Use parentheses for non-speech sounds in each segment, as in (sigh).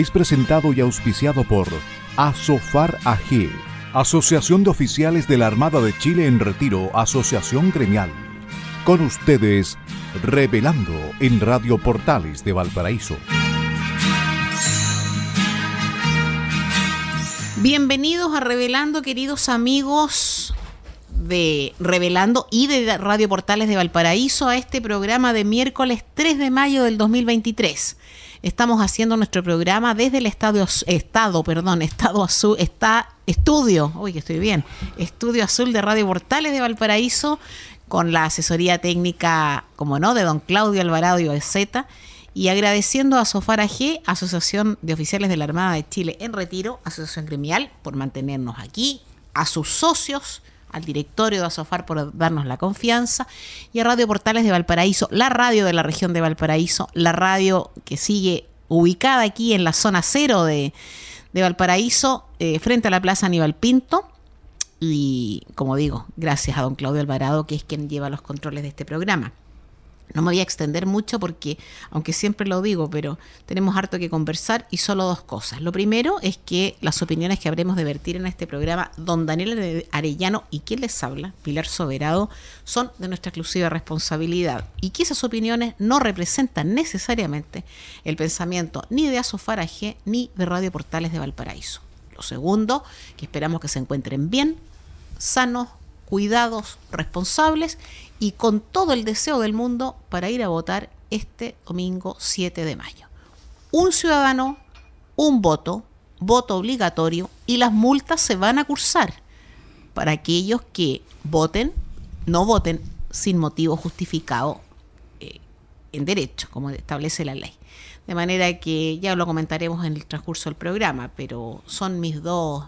es presentado y auspiciado por Asofar AG, Asociación de Oficiales de la Armada de Chile en Retiro, Asociación Gremial. Con ustedes, Revelando en Radio Portales de Valparaíso. Bienvenidos a Revelando, queridos amigos de Revelando y de Radio Portales de Valparaíso, a este programa de miércoles 3 de mayo del 2023. Estamos haciendo nuestro programa desde el estadio, estado, perdón, estado azul, está estudio, uy que estoy bien, estudio azul de Radio Portales de Valparaíso con la asesoría técnica, como no, de don Claudio Alvarado y Oezeta y agradeciendo a Sofara G, Asociación de Oficiales de la Armada de Chile en Retiro, Asociación Gremial, por mantenernos aquí, a sus socios, al directorio de Asofar por darnos la confianza y a Radio Portales de Valparaíso, la radio de la región de Valparaíso, la radio que sigue ubicada aquí en la zona cero de, de Valparaíso, eh, frente a la Plaza Aníbal Pinto. Y como digo, gracias a don Claudio Alvarado, que es quien lleva los controles de este programa. No me voy a extender mucho porque, aunque siempre lo digo, pero tenemos harto que conversar y solo dos cosas. Lo primero es que las opiniones que habremos de vertir en este programa, don Daniel Arellano y quien les habla, Pilar Soberado, son de nuestra exclusiva responsabilidad y que esas opiniones no representan necesariamente el pensamiento ni de Asofaraje ni de Radio Portales de Valparaíso. Lo segundo, que esperamos que se encuentren bien, sanos, cuidados responsables y con todo el deseo del mundo para ir a votar este domingo 7 de mayo. Un ciudadano, un voto, voto obligatorio y las multas se van a cursar para aquellos que voten, no voten sin motivo justificado eh, en derecho, como establece la ley. De manera que ya lo comentaremos en el transcurso del programa, pero son mis dos,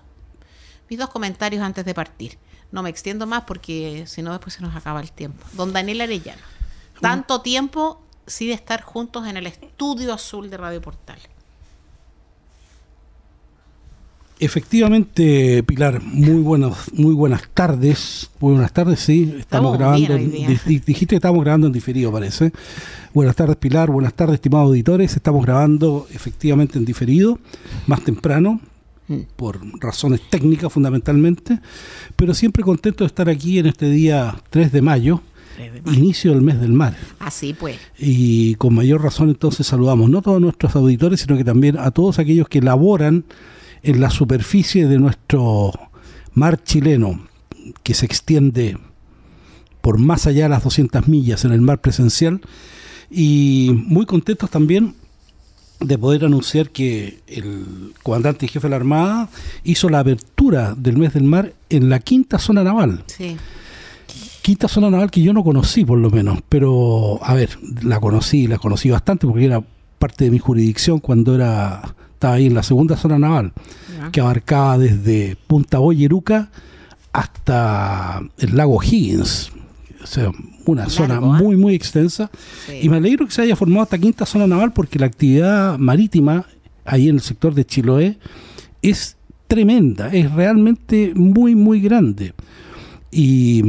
mis dos comentarios antes de partir. No me extiendo más porque si no después se nos acaba el tiempo. Don Daniel Arellano, mm. tanto tiempo sí de estar juntos en el estudio azul de Radio Portal. Efectivamente, Pilar, muy buenas, muy buenas tardes. Buenas tardes, sí. Estamos, grabando. dijiste que estamos grabando en diferido, parece. Buenas tardes, Pilar. Buenas tardes, estimados auditores. Estamos grabando efectivamente en diferido, más temprano por razones técnicas fundamentalmente, pero siempre contento de estar aquí en este día 3 de mayo, inicio del mes del mar. Así pues. Y con mayor razón entonces saludamos no todos nuestros auditores, sino que también a todos aquellos que laboran en la superficie de nuestro mar chileno, que se extiende por más allá de las 200 millas en el mar presencial. Y muy contentos también de poder anunciar que el comandante y jefe de la Armada hizo la apertura del mes del mar en la quinta zona naval. Quinta zona naval que yo no conocí, por lo menos, pero a ver, la conocí, la conocí bastante porque era parte de mi jurisdicción cuando era estaba ahí en la segunda zona naval, que abarcaba desde Punta Boyeruca hasta el lago Higgins o sea, una zona ¿ah? muy, muy extensa. Y me alegro que se haya formado esta quinta zona naval porque la actividad marítima ahí en el sector de Chiloé es tremenda, es realmente muy, muy grande. Y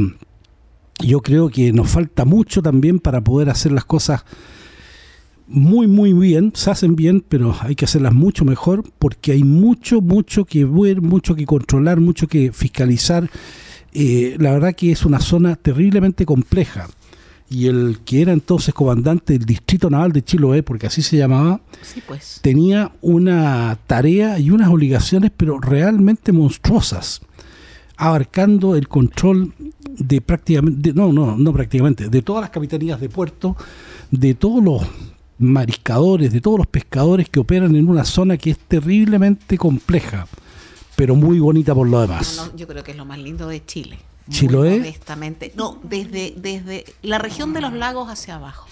yo creo que nos falta mucho también para poder hacer las cosas muy, muy bien, se hacen bien, pero hay que hacerlas mucho mejor porque hay mucho, mucho que ver, mucho que controlar, mucho que fiscalizar eh, la verdad que es una zona terriblemente compleja. Y el que era entonces comandante del Distrito Naval de Chiloé, porque así se llamaba, pues. tenía una tarea y unas obligaciones, pero realmente monstruosas, abarcando el control de prácticamente, no, no, no prácticamente, de todas las capitanías de puerto, de todos los mariscadores, de todos los pescadores que operan en una zona que es terriblemente compleja pero muy bonita por lo demás. yo creo que es lo más lindo de Chile. Chiloé. Honestamente, no, desde, desde la región de los lagos hacia abajo.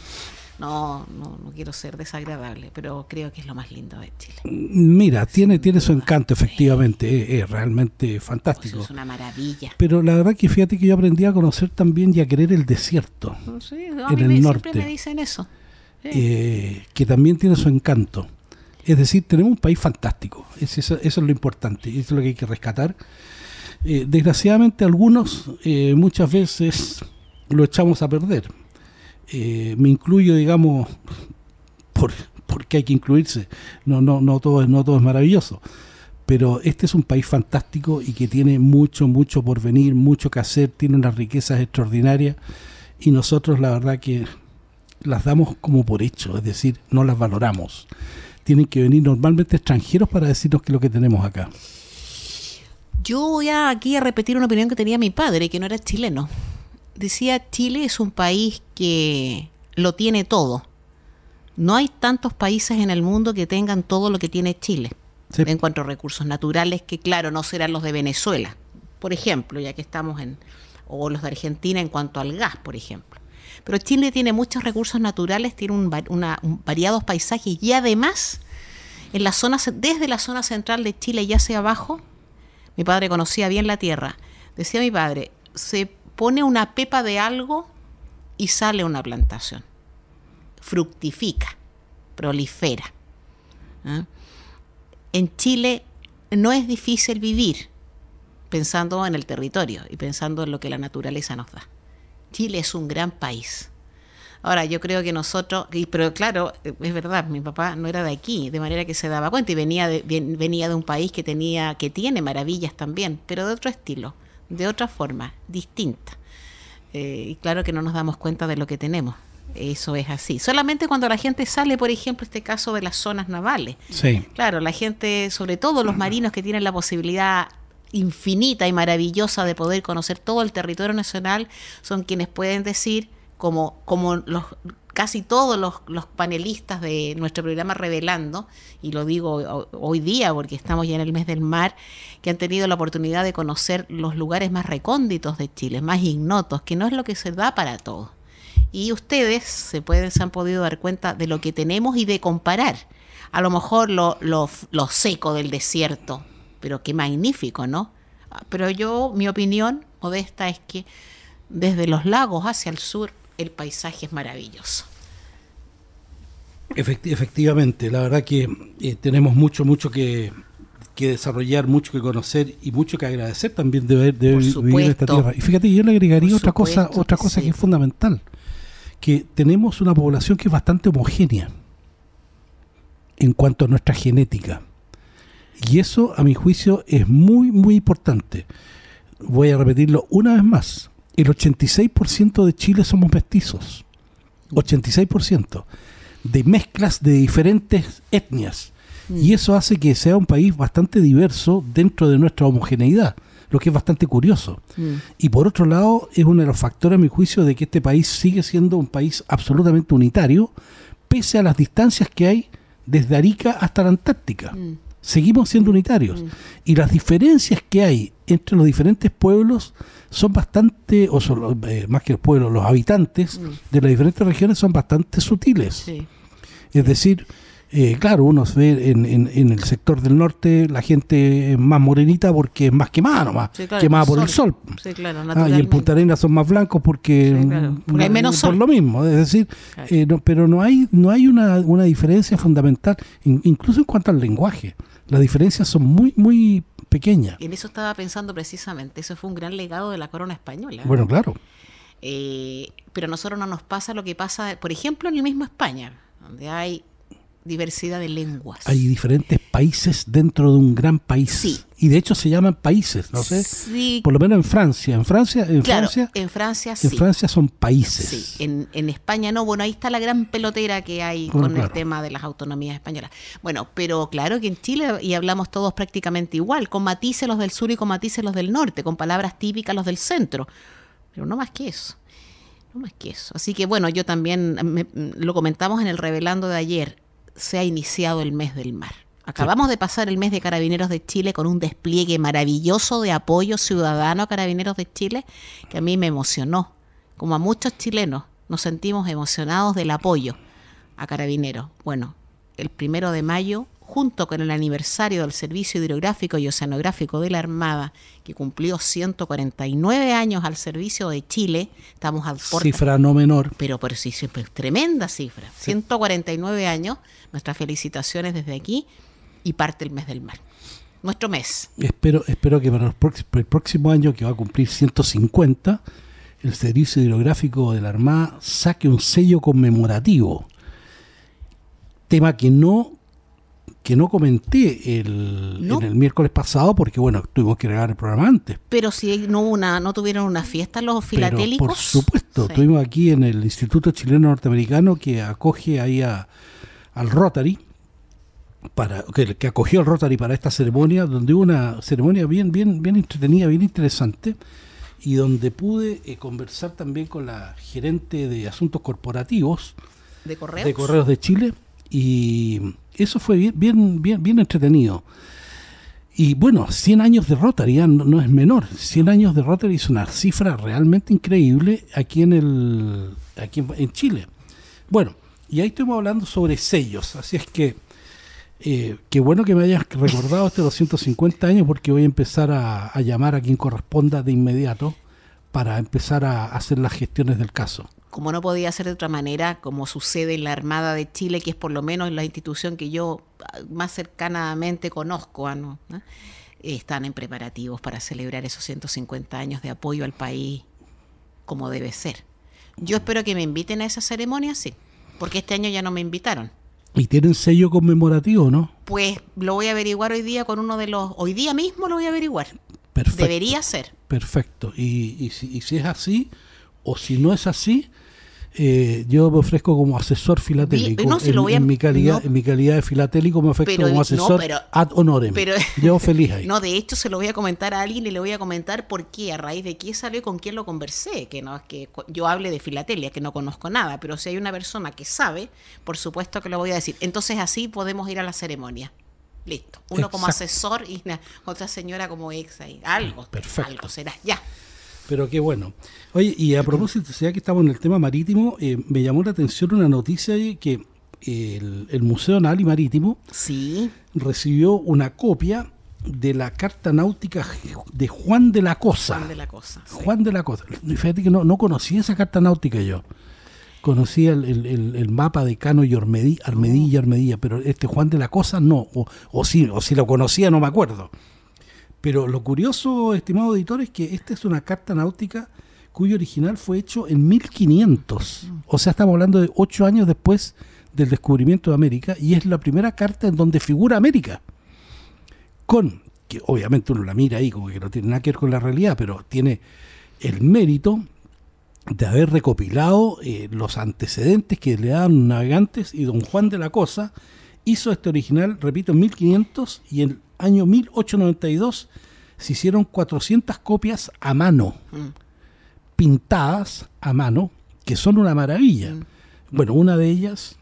No, no, quiero ser desagradable, pero creo que es lo más lindo de Chile. Mira, tiene, tiene su encanto, efectivamente, es, realmente fantástico. es una maravilla. Pero la verdad que fíjate que yo aprendí a conocer también y a querer el desierto en el norte. Siempre me dicen eso. Eh, que también tiene su encanto. Es decir, tenemos un país fantástico. eso, es lo importante, eso es lo que hay que rescatar. Eh, desgraciadamente algunos eh, muchas veces lo echamos a perder. Eh, me incluyo, digamos, por, porque hay que incluirse. No, no, todo, no todo es maravilloso. Pero este es un país fantástico y que tiene mucho, mucho por venir, mucho que hacer, tiene unas riquezas extraordinarias y nosotros la verdad que las damos como por hecho, es decir, no las valoramos tienen que venir normalmente extranjeros para decirnos qué es lo que tenemos acá. Yo voy aquí a repetir una opinión que tenía mi padre, que no era chileno. Decía, Chile es un país que lo tiene todo. No hay tantos países en el mundo que tengan todo lo que tiene Chile. En cuanto a recursos naturales, que claro, no serán los de Venezuela, por ejemplo, ya que estamos en, o los de Argentina en cuanto al gas, por ejemplo. Pero Chile tiene muchos recursos naturales, tiene un, variados paisajes y además, en la zona, desde la zona central de Chile y hacia abajo, mi padre conocía bien la tierra. Decía mi padre, se pone una pepa de algo y sale una plantación. Fructifica, prolifera. ¿eh? En Chile no es difícil vivir pensando en el territorio y pensando en lo que la naturaleza nos da. Chile es un gran país. Ahora, yo creo que nosotros, y, pero claro, es verdad, mi papá no era de aquí, de manera que se daba cuenta y venía de, venía de un país que tenía, que tiene maravillas también, pero de otro estilo, de otra forma, distinta. Eh, y claro que no nos damos cuenta de lo que tenemos. Eso es así. Solamente cuando la gente sale, por ejemplo, este caso de las zonas navales. Sí. Claro, la gente, sobre todo los marinos que tienen la posibilidad infinita y maravillosa de poder conocer todo el territorio nacional son quienes pueden decir, como, como los, casi todos los, panelistas de nuestro programa Revelando, y lo digo hoy día porque estamos ya en el mes del mar, que han tenido la oportunidad de conocer los lugares más recónditos de Chile, más ignotos, que no es lo que se da para todos. Y ustedes se, pueden, se han podido dar cuenta de lo que tenemos y de comparar. A lo mejor lo seco del desierto, pero qué magnífico, ¿no? Pero yo, mi opinión modesta es que desde los lagos hacia el sur el paisaje es maravilloso. efectivamente, la verdad que eh, tenemos mucho, mucho que, desarrollar, mucho que conocer y mucho que agradecer también de, ver, de esta tierra. Y fíjate, yo le agregaría otra cosa, otra cosa que es fundamental, que tenemos una población que es bastante homogénea en cuanto a nuestra genética. Y eso, a mi juicio, es muy, muy importante. Voy a repetirlo una vez más. El 86% de Chile somos mestizos. 86% de mezclas de diferentes etnias. Mm. Y eso hace que sea un país bastante diverso dentro de nuestra homogeneidad, lo que es bastante curioso. Mm. Y por otro lado, es uno de los factores, a mi juicio, de que este país sigue siendo un país absolutamente unitario, pese a las distancias que hay desde Arica hasta la Antártica. Mm seguimos siendo unitarios. Mm. Y las diferencias que hay entre los diferentes pueblos son bastante, o son, eh, más que los pueblos, los habitantes mm. de las diferentes regiones son bastante sutiles. Es decir, eh, claro, uno se ve en, el sector del norte la gente más morenita porque es más quemada nomás, quemada por el sol. Ah, y en Punta Arenas son más blancos porque, mm, mm, menos sol. Por lo mismo, es decir, eh, pero no hay no hay una, diferencia fundamental, incluso en cuanto al lenguaje. Las diferencias son muy, muy pequeñas. En eso estaba pensando precisamente, eso fue un gran legado de la corona española. ¿eh? Bueno, claro. pero a nosotros no nos pasa lo que pasa, por ejemplo, en el mismo España, donde hay diversidad de lenguas. Hay diferentes países dentro de un gran país. Sí. Y de hecho se llaman países, no sé. Sí. Por lo menos en Francia. En Francia, en Francia. En Francia sí. En Francia son países. Sí. En, España no. Bueno, ahí está la gran pelotera que hay con el tema de las autonomías españolas. Bueno, pero claro que en Chile y hablamos todos prácticamente igual, con matices los del sur y con matices los del norte, con palabras típicas los del centro. Pero no más que eso. No más que eso. Así que bueno, yo también lo comentamos en el Revelando de ayer se ha iniciado el mes del mar. Acabamos de pasar el mes de Carabineros de Chile con un despliegue maravilloso de apoyo ciudadano a Carabineros de Chile que a mí me emocionó. Como a muchos chilenos, nos sentimos emocionados del apoyo a Carabineros. Bueno, el primero de mayo junto con el aniversario del Servicio Hidrográfico y Oceanográfico de la Armada, que cumplió 149 años al servicio de Chile, estamos al puerto. Cifra no menor. Pero, por sí, tremenda cifra. 149 años, nuestras felicitaciones desde aquí y parte el mes del mar. Nuestro mes. Espero, espero que para el próximo año, que va a cumplir 150, el Servicio Hidrográfico de la Armada saque un sello conmemorativo tema que no que no comenté el, en el miércoles pasado porque, bueno, tuvimos que grabar el programa antes. Pero si no una no tuvieron una fiesta los filatélicos. por supuesto, estuvimos tuvimos aquí en el Instituto Chileno Norteamericano que acoge ahí al Rotary, para que, acogió al Rotary para esta ceremonia, donde hubo una ceremonia bien, bien, bien entretenida, bien interesante y donde pude eh, conversar también con la gerente de asuntos corporativos de correos de, correos de Chile y eso fue bien, bien, bien, bien entretenido. Y bueno, 100 años de Rotary ya no, es menor. 100 años de Rotary es una cifra realmente increíble aquí en el aquí en, Chile. Bueno, y ahí estamos hablando sobre sellos, así es que eh, qué bueno que me hayas recordado este 250 años porque voy a empezar a llamar a quien corresponda de inmediato para empezar a hacer las gestiones del caso como no podía ser de otra manera, como sucede en la Armada de Chile, que es por lo menos la institución que yo ah, más cercanamente conozco, ah, ¿Ah? están en preparativos para celebrar esos 150 años de apoyo al país como debe ser. Yo espero que me inviten a esa ceremonia, sí, porque este año ya no me invitaron. ¿Y tienen sello conmemorativo, no? Pues lo voy a averiguar hoy día con uno de los... Hoy día mismo lo voy a averiguar. Perfecto. Debería ser. Perfecto. Y, si, y si es así, o si no es así, eh, yo me ofrezco como asesor filatélico. en, mi calidad, en mi calidad de filatélico me ofrezco como asesor pero, ad honorem. Pero, (laughs) yo feliz ahí. No, de hecho se lo voy a comentar a alguien y le voy a comentar por qué, a raíz de quién salió y con quién lo conversé. Que no es que yo hable de filatelia, que no conozco nada, pero si hay una persona que sabe, por supuesto que lo voy a decir. Entonces así podemos ir a la ceremonia. Listo. Uno como asesor y otra señora como ex ahí. Algo. Perfecto. Algo será. Ya. Pero qué bueno. Oye, y a propósito, ya que estamos en el tema marítimo, eh, me llamó la atención una noticia que eh, el, Museo Naval y Marítimo sí. recibió una copia de la carta náutica de Juan de la Cosa. Juan de la Cosa. Juan de la Cosa. Fíjate que no, no conocía esa carta náutica yo. Conocía el, mapa de Cano y Ormedí, Armedilla, Armedilla, pero este Juan de la Cosa no. O, o sí, o si lo conocía, no me acuerdo. Pero lo curioso, estimado editor, es que esta es una carta náutica cuyo original fue hecho en 1500. O sea, estamos hablando de ocho años después del descubrimiento de América y es la primera carta en donde figura América. Con, que obviamente uno la mira ahí como que no tiene nada que ver con la realidad, pero tiene el mérito de haber recopilado eh, los antecedentes que le daban navegantes y don Juan de la Cosa hizo este original, repito, en 1500 y en año 1892, se hicieron 400 copias a mano, mm. pintadas a mano, que son una maravilla. Mm. Bueno, una de ellas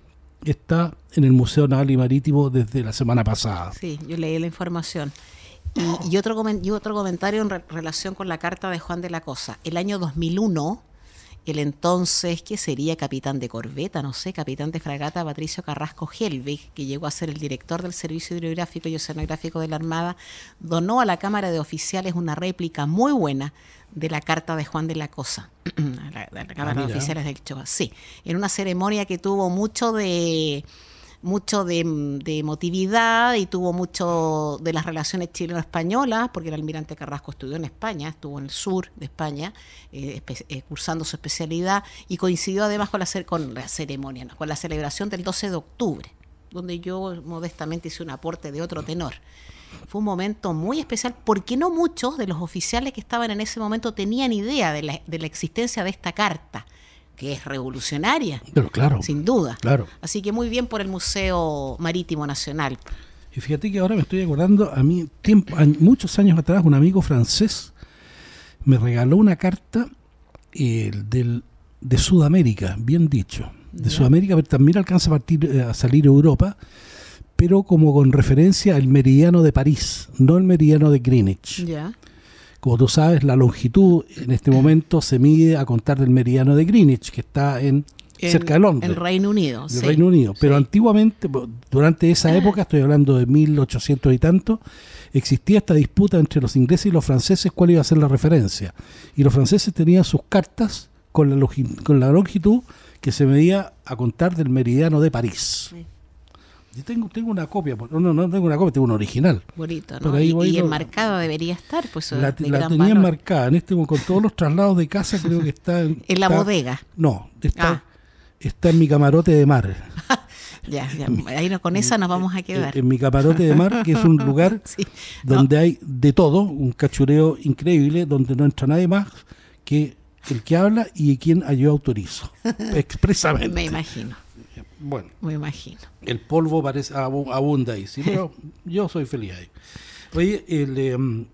está en el Museo Naval y Marítimo desde la semana pasada. Sí, yo leí la información. Y, otro, otro comentario en relación con la carta de Juan de la Cosa. El año 2001 el entonces, que sería capitán de corbeta, no sé, capitán de fragata Patricio Carrasco Helvig, que llegó a ser el director del Servicio Hidrográfico y Oceanográfico de la Armada, donó a la Cámara de Oficiales una réplica muy buena de la carta de Juan de la Cosa, de (clears throat) la Cámara de ah, Oficiales del Choa. Sí, en una ceremonia que tuvo mucho de mucho de, de emotividad y tuvo mucho de las relaciones chileno-españolas, porque el almirante Carrasco estudió en España, estuvo en el sur de España, eh, eh, cursando su especialidad y coincidió además con la, con ceremonia, con la celebración del 12 de octubre, donde yo modestamente hice un aporte de otro tenor. Fue un momento muy especial porque no muchos de los oficiales que estaban en ese momento tenían idea de la existencia de esta carta que es revolucionaria. claro. Sin duda. Claro. Así que muy bien por el Museo Marítimo Nacional. Y fíjate que ahora me estoy acordando, a mí, tiempo, muchos años atrás, un amigo francés me regaló una carta eh, del, de Sudamérica, bien dicho. De Sudamérica, pero también alcanza a, partir, eh, a salir a Europa, pero como con referencia al meridiano de París, no el meridiano de Greenwich. ¿Ya? Como tú sabes, la longitud en este momento se mide a contar del meridiano de Greenwich, que está en cerca de Londres. En Reino Unido. En Reino Unido. Pero antiguamente, durante esa ah. época, estoy hablando de 1800 y tanto, existía esta disputa entre los ingleses y los franceses cuál iba a ser la referencia. Y los franceses tenían sus cartas con la, con la longitud que se medía a contar del meridiano de París. Yo tengo, tengo una copia, no, no, tengo una copia, tengo un original. Bonito, ¿no? y, enmarcada debería estar, pues. La, tenía enmarcada, en este, con todos los traslados de casa, creo que está. En, (laughs) la bodega. No, está, ah. está en mi camarote de mar. (laughs) ya, con esa nos vamos a quedar. En, mi camarote de mar, que es un lugar (laughs) donde hay de todo, un cachureo increíble, donde no entra nadie más que el que habla y quien yo autorizo. expresamente. Me imagino. Bueno. Me imagino. El polvo parece abunda ahí, sí, pero (laughs) yo soy feliz ahí. Oye, em,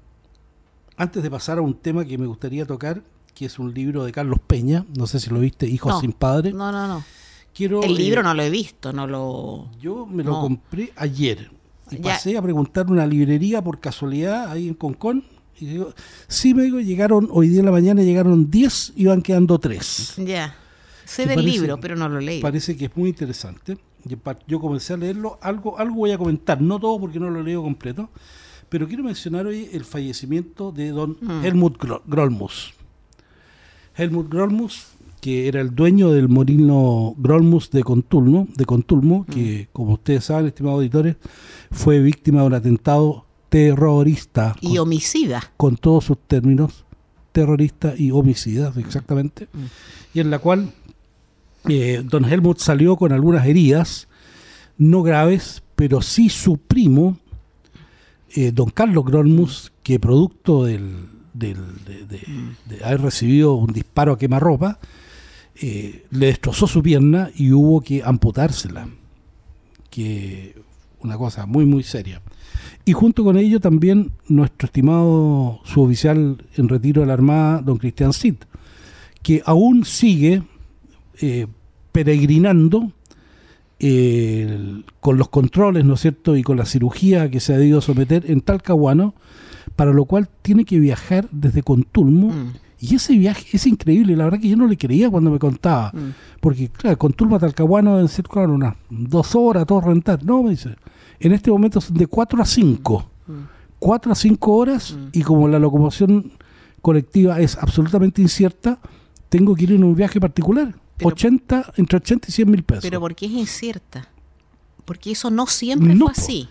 antes de pasar a un tema que me gustaría tocar, que es un libro de Carlos Peña, no sé si lo viste, Hijos sin Padre. No, no, no. Quiero, el libro eh, no lo he visto, no lo... Yo me lo compré ayer y pasé a preguntar una librería por casualidad ahí en Concón. Y digo, sí, me digo, llegaron, hoy día en la mañana llegaron 10 y van quedando 3. Ya. Sé ve parece, libro, pero no lo leí. Parece que es muy interesante. Yo comencé a leerlo, algo, algo voy a comentar, no todo porque no lo leo completo, pero quiero mencionar hoy el fallecimiento de don mm. Helmut Grolmus. Helmut Grolmus, que era el dueño del molino Grolmus de Contulmo, de Contulmo mm. que como ustedes saben, estimados auditores, fue víctima de un atentado terrorista. Y homicida. Con todos sus términos, terrorista y homicida, exactamente. Mm. Y en la cual eh, don Helmut salió con algunas heridas, no graves, pero sí su primo, eh, don Carlos Gronmus, que producto del, de, haber recibido un disparo a quemarropa, eh, le destrozó su pierna y hubo que amputársela, que una cosa muy, muy seria. Y junto con ello también nuestro estimado suboficial en retiro de la Armada, don Cristian Sid, que aún sigue eh, peregrinando eh, con los controles, ¿no es cierto?, y con la cirugía que se ha debido someter en Talcahuano, para lo cual tiene que viajar desde Contulmo. Mm. Y ese viaje es increíble, la verdad que yo no le creía cuando me contaba, mm. porque claro, Contulmo a Talcahuano en cerca de unas dos horas, todo rentar, no, me dice, en este momento son de cuatro a cinco mm. cuatro a cinco horas, y como la locomoción colectiva es absolutamente incierta, tengo que ir en un viaje particular. 80, entre 80 y 100 mil pesos. Pero ¿por qué es incierta? Porque eso no siempre no, fue así.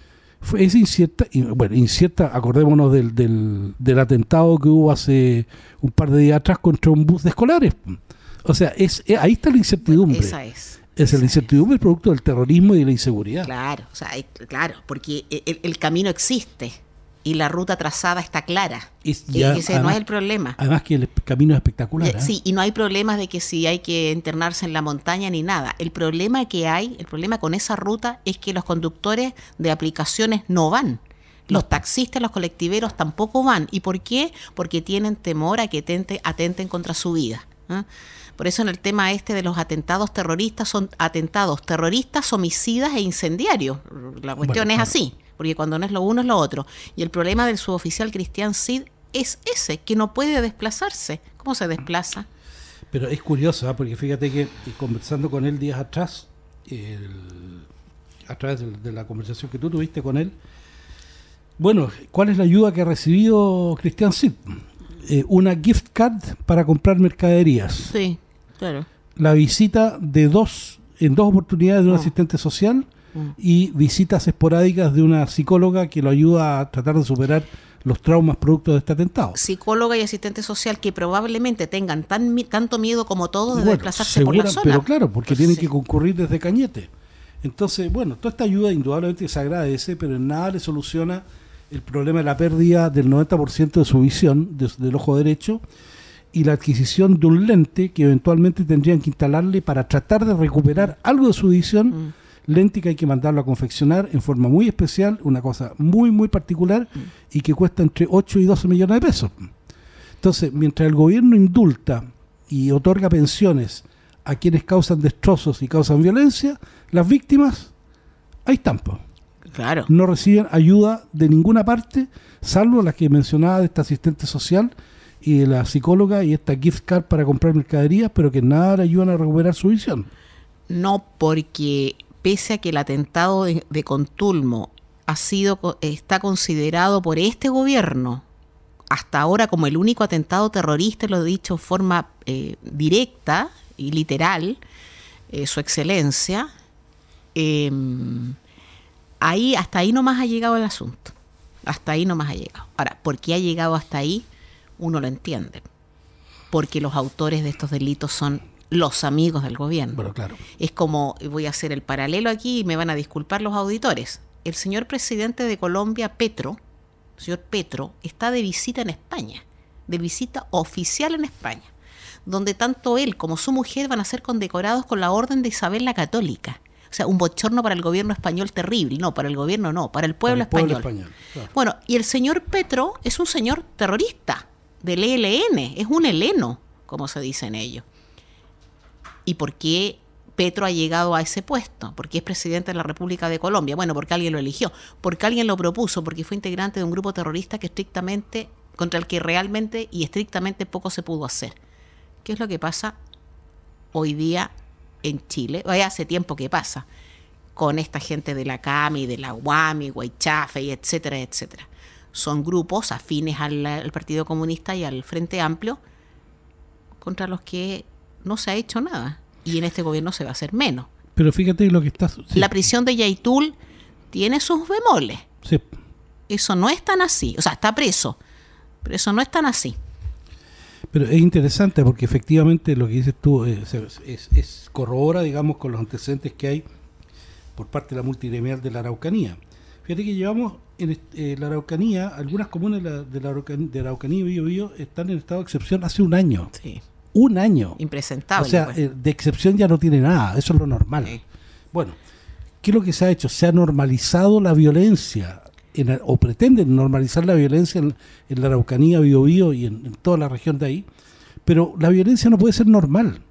es incierta, bueno, incierta, acordémonos del, del, del, atentado que hubo hace un par de días atrás contra un bus de escolares. O sea, es, eh, ahí está la incertidumbre. Esa es. Es la incertidumbre es. producto del terrorismo y de la inseguridad. Claro, o sea, claro, porque e, el camino existe y la ruta trazada está clara. y e no es el problema. Además que el camino es espectacular. ¿eh? Sí, y no hay problemas de que si hay que internarse en la montaña ni nada. El problema que hay, el problema con esa ruta es que los conductores de aplicaciones no van. Los taxistas, los colectiveros tampoco van. ¿Y por qué? Porque tienen temor a que atenten contra su vida. ¿eh? Por eso en el tema este de los atentados terroristas son atentados terroristas, homicidas e incendiarios. La cuestión es así porque cuando no es lo uno es lo otro. Y el problema del suboficial Cristian Cid es ese, que no puede desplazarse. ¿Cómo se desplaza? Pero es curioso, ¿ah? porque fíjate que conversando con él días atrás, a través de, la conversación que tú tuviste con él, bueno, ¿cuál es la ayuda que ha recibido Cristian Cid? Eh, una gift card para comprar mercaderías. Sí, claro. La visita de dos, en dos oportunidades de un ah. asistente social y visitas esporádicas de una psicóloga que lo ayuda a tratar de superar los traumas producto de este atentado. Psicóloga y asistente social que probablemente tengan tan, tanto miedo como todos de desplazarse por la zona. Pero claro, porque tienen que concurrir desde Cañete. Entonces, bueno, toda esta ayuda indudablemente se agradece, pero en nada le soluciona el problema de la pérdida del 90% de su visión del ojo derecho y la adquisición de un lente que eventualmente tendrían que instalarle para tratar de recuperar algo de su visión. Mm lente hay que mandarlo a confeccionar en forma muy especial, una cosa muy, muy particular y que cuesta entre 8 y 12 millones de pesos. Entonces, mientras el gobierno indulta y otorga pensiones a quienes causan destrozos y causan violencia, las víctimas, hay pues Claro. No reciben ayuda de ninguna parte, salvo las que mencionaba de esta asistente social y de la psicóloga y esta gift card para comprar mercaderías, pero que nada le ayudan a recuperar su visión. No, porque pese a que el atentado de, Contulmo ha sido, está considerado por este gobierno hasta ahora como el único atentado terrorista, lo he dicho de forma eh, directa y literal, eh, su excelencia, eh, ahí, hasta ahí nomás ha llegado el asunto. Hasta ahí nomás ha llegado. Ahora, ¿por qué ha llegado hasta ahí? Uno lo entiende. Porque los autores de estos delitos son los amigos del gobierno. claro. Es como, voy a hacer el paralelo aquí y me van a disculpar los auditores. El señor presidente de Colombia, Petro, señor Petro, está de visita en España, de visita oficial en España, donde tanto él como su mujer van a ser condecorados con la Orden de Isabel la Católica. O sea, un bochorno para el gobierno español terrible. No, para el gobierno no, para el pueblo, español. Bueno, y el señor Petro es un señor terrorista del ELN, es un heleno, como se dice en ellos y por qué Petro ha llegado a ese puesto, porque es presidente de la República de Colombia. Bueno, porque alguien lo eligió, porque alguien lo propuso, porque fue integrante de un grupo terrorista que estrictamente, contra el que realmente y estrictamente poco se pudo hacer. ¿Qué es lo que pasa hoy día en Chile? vaya hace tiempo que pasa con esta gente de la CAMI, de la UAMI, Guaychafe, etcétera, etcétera. Son grupos afines al Partido Comunista y al Frente Amplio contra los que no se ha hecho nada. Y en este gobierno se va a hacer menos. Pero fíjate lo que está sucediendo. La prisión de Yaitul tiene sus bemoles. Sí. Eso no es tan así. O sea, está preso. Pero eso no es tan así. Pero es interesante porque efectivamente lo que dices tú eh, es, es, corrobora, digamos, con los antecedentes que hay por parte de la multiremial de la Araucanía. Fíjate que llevamos en eh, la Araucanía, algunas comunas de la, de la Araucanía, y Bío están en estado de excepción hace un año. Sí un año. Impresentable. O sea, pues. eh, de excepción ya no tiene nada, eso es lo normal. Bueno, ¿qué es lo que se ha hecho? Se ha normalizado la violencia, o pretenden normalizar la violencia en, la Araucanía, Biobío y en, toda la región de ahí, pero la violencia no puede ser normal.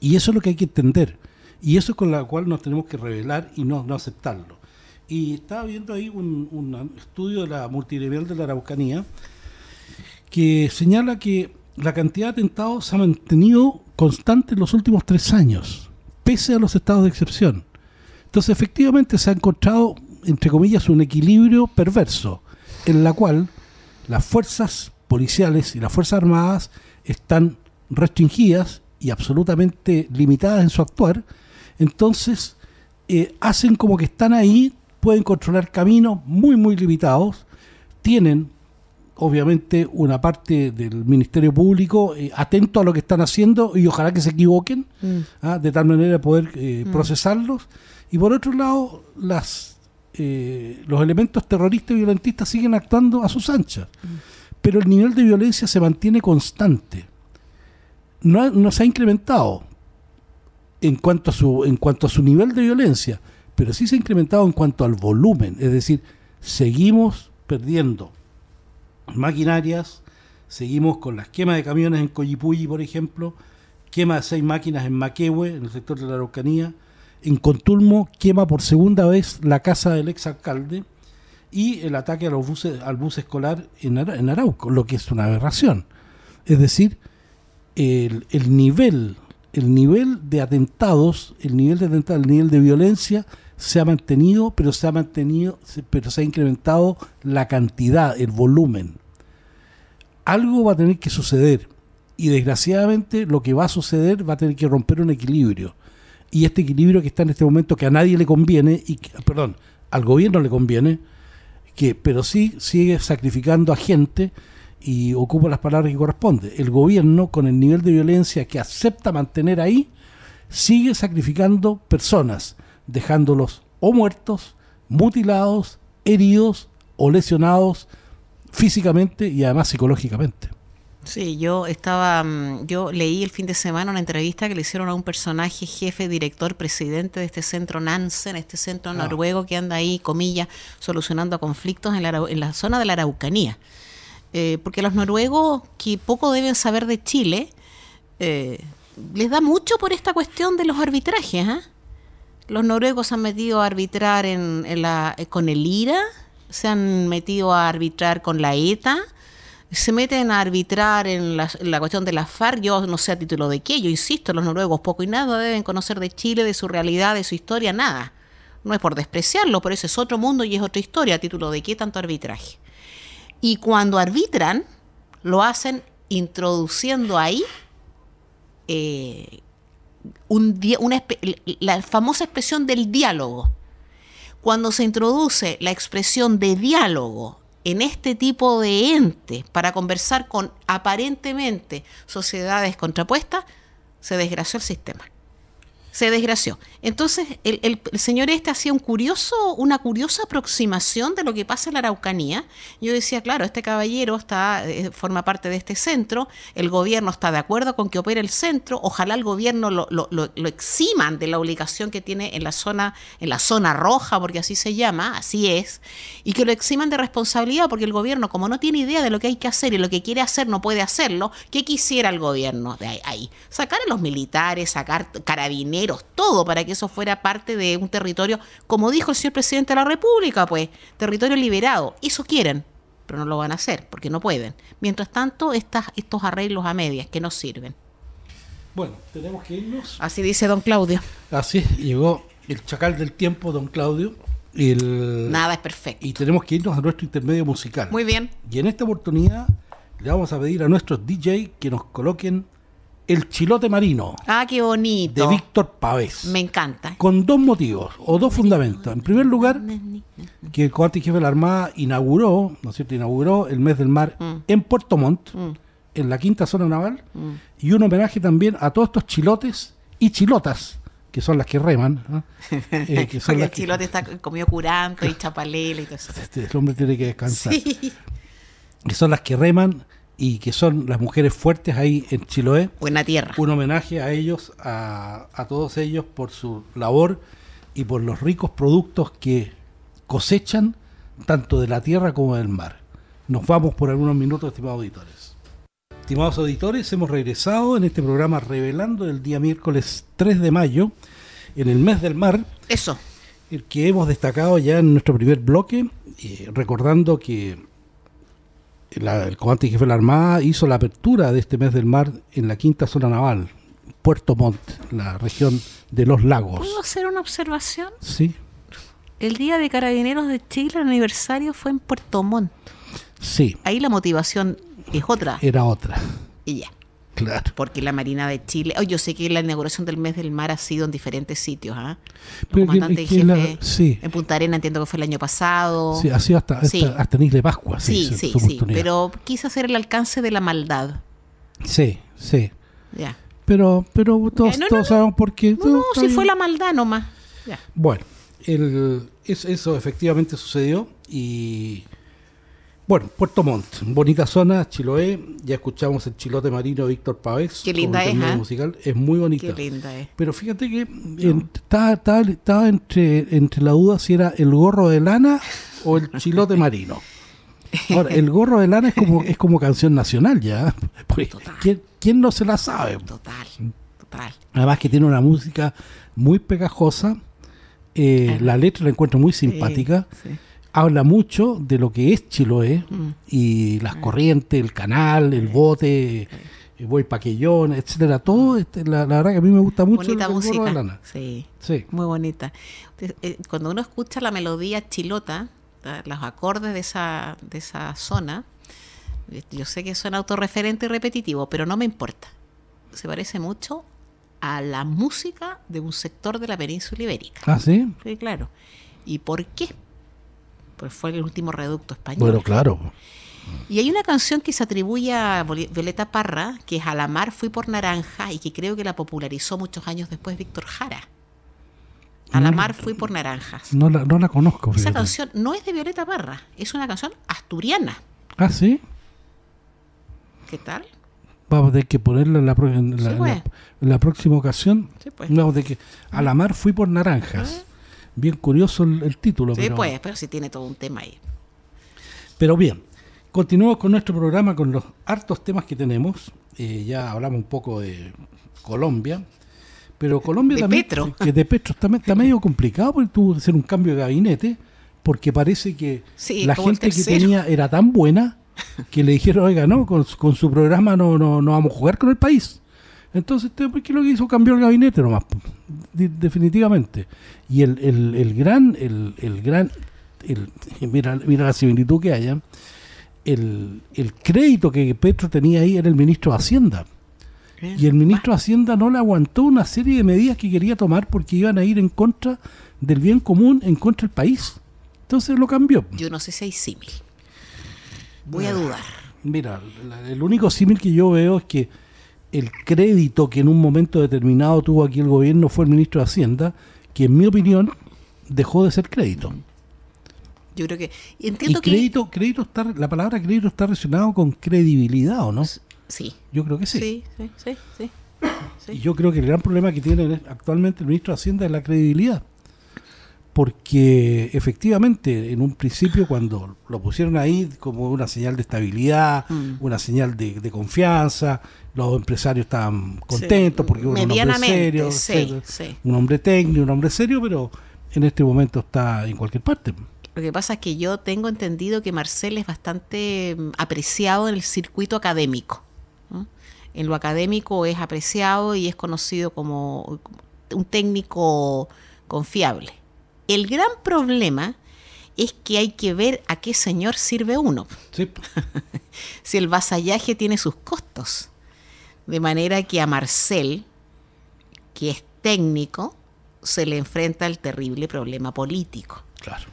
Y eso es lo que hay que entender. Y eso es con lo cual nos tenemos que revelar y no, aceptarlo. Y estaba viendo ahí un, estudio de la multinivel de la Araucanía que señala que la cantidad de atentados se ha mantenido constante en los últimos tres años, pese a los estados de excepción. Entonces, efectivamente, se ha encontrado, entre comillas, un equilibrio perverso, en la cual las fuerzas policiales y las fuerzas armadas están restringidas y absolutamente limitadas en su actuar. Entonces, eh, hacen como que están ahí, pueden controlar caminos muy, muy limitados, tienen obviamente una parte del Ministerio Público eh, atento a lo que están haciendo y ojalá que se equivoquen, mm. ¿ah? de tal manera de poder eh, mm. procesarlos. Y por otro lado, las eh, los elementos terroristas y violentistas siguen actuando a sus anchas, mm. pero el nivel de violencia se mantiene constante. No, se ha incrementado en cuanto, a su, en cuanto a su nivel de violencia, pero sí se ha incrementado en cuanto al volumen, es decir, seguimos perdiendo maquinarias, seguimos con las quemas de camiones en Coyipulli, por ejemplo, quema de seis máquinas en Maquehue, en el sector de la Araucanía, en Contulmo quema por segunda vez la casa del exalcalde y el ataque a los buses, al bus escolar en, Arauco, lo que es una aberración. Es decir, el, nivel el nivel de atentados, el nivel de atentados, el nivel de violencia se ha mantenido, pero se ha mantenido, pero se ha incrementado la cantidad, el volumen. Algo va a tener que suceder y desgraciadamente lo que va a suceder va a tener que romper un equilibrio. Y este equilibrio que está en este momento que a nadie le conviene y perdón, al gobierno le conviene, que pero sí sigue sacrificando a gente y ocupa las palabras que corresponde. El gobierno con el nivel de violencia que acepta mantener ahí sigue sacrificando personas dejándolos o muertos, mutilados, heridos o lesionados físicamente y además psicológicamente. Sí, yo estaba, mm, yo leí el fin de semana una entrevista que le hicieron a un personaje, jefe, director, presidente de este centro Nansen, este centro ah. noruego que anda ahí, comillas, solucionando conflictos en la, en la zona de la Araucanía. Eh, porque los noruegos, que poco deben saber de Chile, eh, les da mucho por esta cuestión de los arbitrajes, ¿ah? Los noruegos se han metido a arbitrar en, la, eh, con el IRA, se han metido a arbitrar con la ETA, se meten a arbitrar en la, cuestión de la FARC, yo no sé a título de qué, yo insisto, los noruegos poco y nada deben conocer de Chile, de su realidad, de su historia, nada. No es por despreciarlo, pero ese es otro mundo y es otra historia, a título de qué tanto arbitraje. Y cuando arbitran, lo hacen introduciendo ahí eh, una, la famosa expresión del diálogo. Cuando se introduce la expresión de diálogo en este tipo de ente para conversar con aparentemente sociedades contrapuestas, se desgració el sistema. Se desgració. Entonces, el, señor este hacía un curioso, una curiosa aproximación de lo que pasa en la Araucanía. Yo decía, claro, este caballero está, eh, forma parte de este centro, el gobierno está de acuerdo con que opere el centro, ojalá el gobierno lo, eximan de la obligación que tiene en la zona, en la zona roja, porque así se llama, así es, y que lo eximan de responsabilidad, porque el gobierno, como no tiene idea de lo que hay que hacer y lo que quiere hacer, no puede hacerlo, ¿qué quisiera el gobierno de ahí? ahí? Sacar a los militares, sacar carabineros, todo para que eso fuera parte de un territorio, como dijo el señor presidente de la República, pues, territorio liberado. Eso quieren, pero no lo van a hacer porque no pueden. Mientras tanto, estas, estos arreglos a medias que no sirven. Bueno, tenemos que irnos. Así dice don Claudio. Así llegó el chacal del tiempo, don Claudio. Nada es perfecto. Y tenemos que irnos a nuestro intermedio musical. Muy bien. Y en esta oportunidad le vamos a pedir a nuestros DJ que nos coloquen el Chilote Marino. Ah, qué bonito. De Víctor Pavés. Me encanta. Con dos motivos o dos fundamentos. En primer lugar, que el y jefe de la Armada inauguró, ¿no es cierto? Inauguró el mes del mar mm. en Puerto Montt, mm. en la quinta zona naval, mm. y un homenaje también a todos estos chilotes y chilotas que son las que reman. (laughs) Eh, que son las el chilote está comido curanto y y todo este, el hombre tiene que descansar. Que son las que reman y que son las mujeres fuertes ahí en Chiloé. Buena tierra. Un homenaje a ellos, a, todos ellos por su labor y por los ricos productos que cosechan tanto de la tierra como del mar. Nos vamos por algunos minutos, estimados auditores. Estimados auditores, hemos regresado en este programa Revelando el día miércoles 3 de mayo, en el mes del mar. Eso. El que hemos destacado ya en nuestro primer bloque, eh, recordando que el comandante jefe de la Armada hizo la apertura de este mes del mar en la quinta zona naval, Puerto Montt, la región de los lagos. ¿Puedo hacer una observación? Sí. El Día de Carabineros de Chile, el aniversario fue en Puerto Montt. Sí. Ahí la motivación es otra. Era otra. Y ya. Claro. Porque la Marina de Chile, oh, yo sé que la inauguración del mes del mar ha sido en diferentes sitios, ¿ah? comandante en Punta Arena entiendo que fue el año pasado. Sí, ha sido hasta, hasta, de Pascua. Sí, sí, sí, pero quise hacer el alcance de la maldad. Sí, sí. Pero, pero todos, sabemos por qué. No, si fue la maldad nomás. Ya. Bueno, el, eso efectivamente sucedió y bueno, Puerto Montt, bonita zona, Chiloé, ya escuchamos el chilote marino de Víctor Pavez Qué linda es. ¿eh? Musical. Es muy bonita. Qué linda es. Pero fíjate que estaba entre, entre la duda si era el gorro de lana o el chilote marino. Ahora, el gorro de lana es como, es como canción nacional ya. Total. ¿quién, no se la sabe? Total, total. Además que tiene una música muy pegajosa, eh, la letra la encuentro muy simpática. sí habla mucho de lo que es Chiloé mm. y las mm. corrientes, el canal, el bote, el eh, buey paquillón, etcétera. Todo, este, la, verdad que a mí me gusta mucho. Bonita música. Sí, sí, muy bonita. Eh, cuando uno escucha la melodía chilota, los acordes de esa, de esa zona, eh, yo sé que suena autorreferente y repetitivo, pero no me importa. Se parece mucho a la música de un sector de la península ibérica. Ah, sí. Sí, claro. ¿Y por qué? Pues, fue el último reducto español. Bueno, claro. Y hay una canción que se atribuye a Violeta Parra, que es A la mar fui por naranja y que creo que la popularizó muchos años después Víctor Jara. A la mm. mar fui por naranjas. No la, no la conozco. Esa canción no es de Violeta Parra, es una canción asturiana. Ah, sí. ¿Qué tal? Vamos a tener que ponerla en pues. la, próxima ocasión. Pues. que a la mar fui por naranjas. Ah bien curioso el, título. Sí, pues, pero sí tiene todo un tema ahí. Pero bien, continuamos con nuestro programa con los hartos temas que tenemos. Eh, ya hablamos un poco de Colombia, pero Colombia de Petro. Eh, que de Petro está, medio complicado porque tuvo que hacer un cambio de gabinete, porque parece que la gente que tenía era tan buena que le dijeron, oiga, no, con, su programa no, no vamos a jugar con el país. Entonces, este, ¿por pues, ¿qué lo que hizo? Cambió el gabinete nomás, pues, definitivamente. Y el, gran, el, gran, mira, la similitud que haya, el, crédito que Petro tenía ahí era el ministro de Hacienda. Y el ministro de Hacienda no le aguantó una serie de medidas que quería tomar porque iban a ir en contra del bien común, en contra del país. Entonces lo cambió. Yo no sé si hay símil. Voy a dudar. Mira, el único símil que yo veo es que el crédito que en un momento determinado tuvo aquí el gobierno fue el ministro de Hacienda, que en mi opinión dejó de ser crédito. Yo creo que entiendo y crédito, crédito está la palabra crédito está relacionado con credibilidad, ¿o no? Sí. Yo creo que sí. Sí, sí, sí. Y yo creo que el gran problema que tiene actualmente el ministro de Hacienda es la credibilidad. Porque efectivamente, en un principio, cuando lo pusieron ahí como una señal de estabilidad, mm. una señal de confianza, los empresarios están contentos porque un hombre serio, un hombre técnico, un hombre serio, pero en este momento está en cualquier parte. Lo que pasa es que yo tengo entendido que Marcel es bastante mm, apreciado en el circuito académico. En lo académico es apreciado y es conocido como un técnico confiable. El gran problema es que hay que ver a qué señor sirve uno. (laughs) si el vasallaje tiene sus costos. De manera que a Marcel, que es técnico, se le enfrenta el terrible problema político. Claro.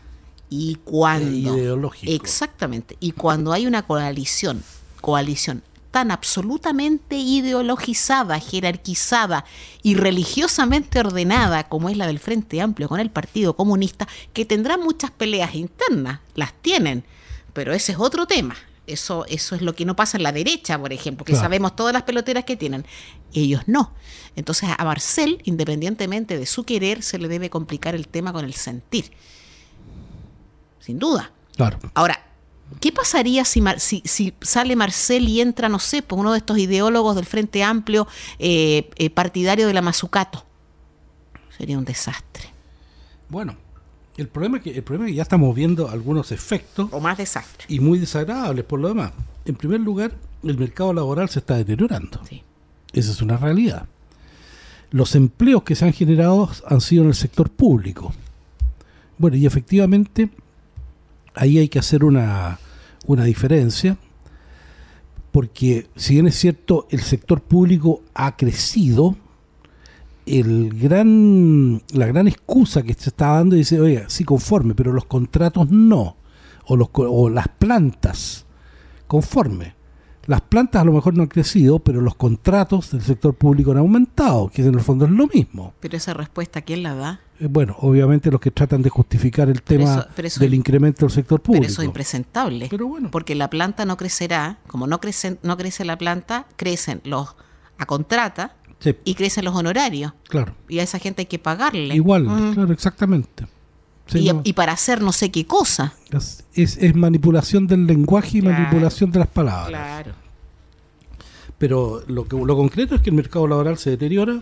Y cuando. Eh, ideológico. Exactamente. Y cuando hay una coalición, coalición tan absolutamente ideologizada, jerarquizada y religiosamente ordenada como es la del Frente Amplio con el Partido Comunista, que tendrá muchas peleas internas, las tienen, pero ese es otro tema, eso, es lo que no pasa en la derecha, por ejemplo, que sabemos todas las peloteras que tienen. Ellos no. Entonces a Marcel, independientemente de su querer, se le debe complicar el tema con el sentir. Sin duda. Claro. Ahora, ¿qué pasaría si, sale Marcel y entra, no sé, por pues, uno de estos ideólogos del Frente Amplio, eh, eh, partidario de la Mazucato? Sería un desastre. Bueno, el problema, es que, el problema ya estamos viendo algunos efectos. O más desastres. Y muy desagradables por lo demás. En primer lugar, el mercado laboral se está deteriorando. Sí. Esa es una realidad. Los empleos que se han generado han sido en el sector público. Bueno, y efectivamente, ahí hay que hacer una, una diferencia, porque si bien es cierto, el sector público ha crecido, el gran, la gran excusa que se está dando dice, oiga, sí conforme, pero los contratos no, o, los, o las plantas conforme. Las plantas a lo mejor no han crecido, pero los contratos del sector público han aumentado, que en el fondo es lo mismo. Pero esa respuesta, ¿quién la da? Eh, bueno, obviamente los que tratan de justificar el tema del incremento del sector público. Pero eso es impresentable. Porque la planta no crecerá, como no crece, no crece la planta, crecen los a contrata y crecen los honorarios. Claro. Y a esa gente hay que pagarle. Igual, claro, exactamente. y, para hacer no sé qué cosa. Es, manipulación del lenguaje y manipulación de las palabras. Claro. Pero lo, que, lo concreto es que el mercado laboral se deteriora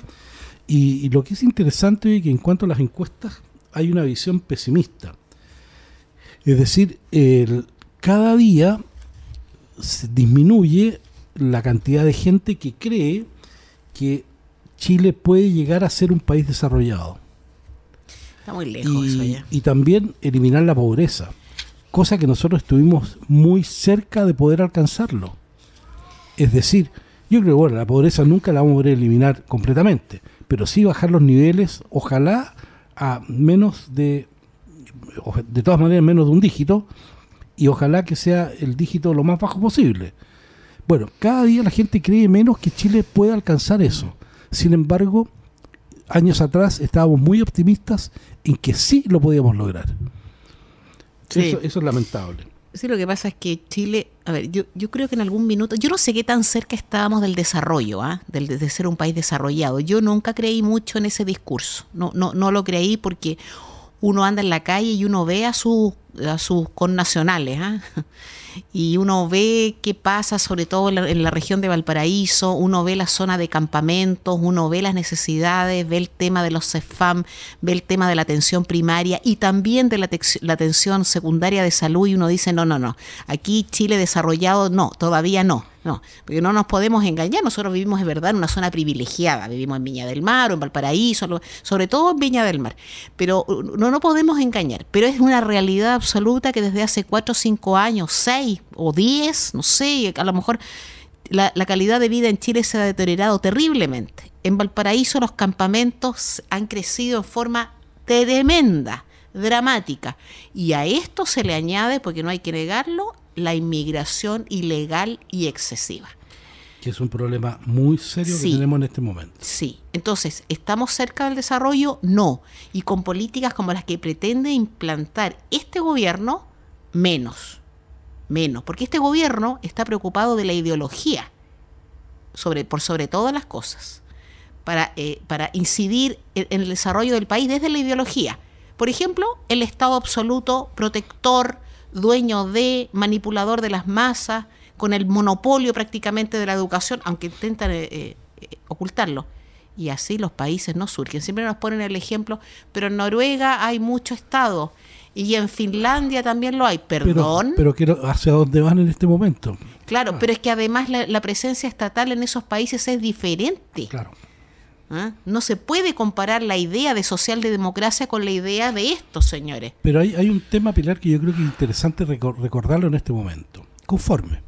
y, lo que es interesante es que en cuanto a las encuestas hay una visión pesimista. Es decir, cada día se disminuye la cantidad de gente que cree que Chile puede llegar a ser un país desarrollado. Está muy lejos y, también eliminar la pobreza, cosa que nosotros estuvimos muy cerca de poder alcanzarlo. Es decir, yo creo que bueno, la pobreza nunca la vamos a poder eliminar completamente, pero sí bajar los niveles, ojalá a menos de, de todas maneras, menos de un dígito, y ojalá que sea el dígito lo más bajo posible. Bueno, cada día la gente cree menos que Chile pueda alcanzar eso. Sin embargo, años atrás estábamos muy optimistas en que sí lo podíamos lograr. Eso, es lamentable. Sí, lo que pasa es que Chile, a ver, yo, yo creo que en algún minuto, yo no sé qué tan cerca estábamos del desarrollo, ¿ah? del, de ser un país desarrollado. Yo nunca creí mucho en ese discurso, no, no, no lo creí porque uno anda en la calle y uno ve a sus, connacionales, ¿ah? (laughs) y uno ve qué pasa, sobre todo en la, región de Valparaíso, uno ve la zona de campamentos, uno ve las necesidades, ve el tema de los CEFAM, ve el tema de la atención primaria y también de la atención secundaria de salud y uno dice, no, no, no, aquí Chile desarrollado, no, todavía no no, porque no nos podemos engañar. Nosotros vivimos, es verdad, en una zona privilegiada. Vivimos en Viña del Mar o en Valparaíso, sobre todo en Viña del Mar. Pero uh, no nos podemos engañar. Pero es una realidad absoluta que desde hace 4, cinco años, 6 o diez no sé, a lo mejor la calidad de vida en Chile se ha deteriorado terriblemente. En Valparaíso los campamentos han crecido en forma tremenda dramática. Y a esto se le añade, porque no hay que negarlo, la inmigración ilegal y excesiva. Que es un problema muy serio que tenemos en este momento. Sí, entonces, ¿estamos cerca del desarrollo? No. Y con políticas como las que pretende implantar este gobierno, menos. Menos. Porque este gobierno está preocupado de la ideología, sobre, por sobre todas las cosas, para, eh, para incidir en el desarrollo del país desde la ideología. Por ejemplo, el Estado absoluto, protector, dueño de, manipulador de las masas, con el monopolio prácticamente de la educación, aunque intentan eh, eh, ocultarlo. Y así los países no surgen. Siempre nos ponen el ejemplo, pero en Noruega hay mucho Estado y en Finlandia también lo hay. Perdón. Pero, ¿hacia dónde van en este momento? Claro, ah. pero es que además la, la, presencia estatal en esos países es diferente. Claro. ¿Ah? No se puede comparar la idea de social de democracia con la idea de estos señores. Pero hay, un tema, Pilar, que yo creo que es interesante recordarlo en este momento. Conforme.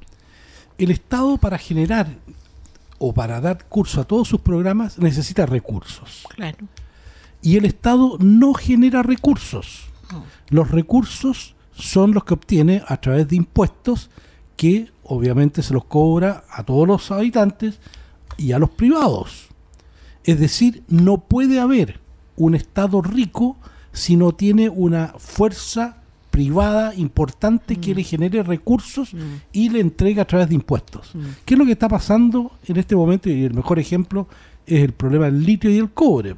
El Estado para generar o para dar curso a todos sus programas necesita recursos. Y el Estado no genera recursos. Los recursos son los que obtiene a través de impuestos que obviamente se los cobra a todos los habitantes y a los privados es decir, no puede haber un Estado rico si no tiene una fuerza privada importante que mm. le genere recursos mm. y le entrega a través de impuestos. Mm. ¿Qué es lo que está pasando en este momento? Y el mejor ejemplo es el problema del litio y el cobre.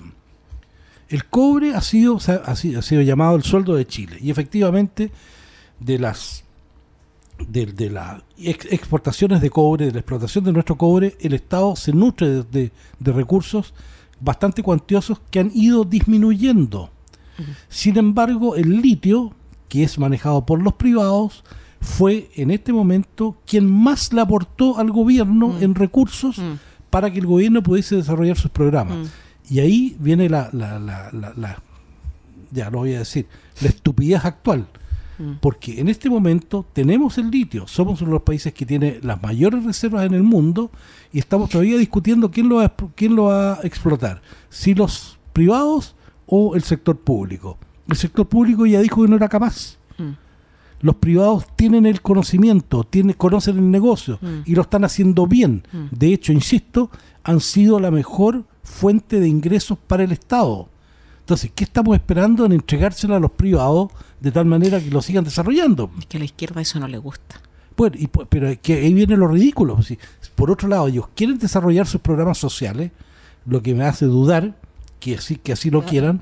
El cobre ha sido, ha ha sido llamado el sueldo de Chile y efectivamente de las de, las exportaciones de cobre, de la explotación de nuestro cobre, el Estado se nutre de, de, recursos bastante cuantiosos que han ido disminuyendo. Sin embargo, el litio, que es manejado por los privados, fue en este momento quien más le aportó al gobierno mm. en recursos mm. para que el gobierno pudiese desarrollar sus programas. Mm. Y ahí viene la, la, la, la, ya no voy a decir, la estupidez actual Mm. Porque en este momento tenemos el litio, somos uno de los países que tiene las mayores reservas en el mundo y estamos todavía discutiendo quién lo va, quién lo va a explotar, si los privados o el sector público. El sector público ya dijo que no era capaz. Mm. Los privados tienen el conocimiento, tienen, conocen el negocio mm. y lo están haciendo bien. De hecho, insisto, han sido la mejor fuente de ingresos para el Estado entonces, ¿qué estamos esperando en entregárselo a los privados de tal manera que lo sigan desarrollando? Es que a la izquierda eso no le gusta. Bueno, pues, pero que ahí viene lo ridículo. Pues, Por otro lado, ellos quieren desarrollar sus programas sociales, lo que me hace dudar que así, que así lo quieran.